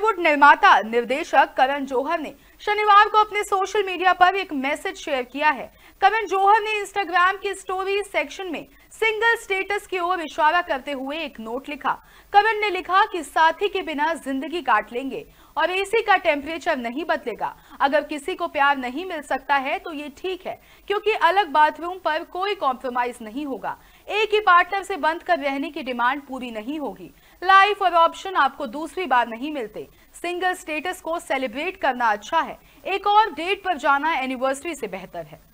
बॉलीवुड निर्माता निर्देशक करण जौहर ने शनिवार को अपने सोशल मीडिया पर एक मैसेज शेयर किया है करण जौहर ने इंस्टाग्राम की स्टोरी सेक्शन में सिंगल स्टेटस की ओर इशारा करते हुए एक नोट लिखा करण ने लिखा कि साथी के बिना जिंदगी काट लेंगे और एसी का टेम्परेचर नहीं बदलेगा अगर किसी को प्यार नहीं मिल सकता है तो ये ठीक है क्योंकि अलग बाथरूम पर कोई कॉम्प्रोमाइज नहीं होगा एक ही पार्टनर से बंद कर रहने की डिमांड पूरी नहीं होगी लाइफ और ऑप्शन आपको दूसरी बार नहीं मिलते सिंगल स्टेटस को सेलिब्रेट करना अच्छा है एक और डेट पर जाना एनिवर्सरी से बेहतर है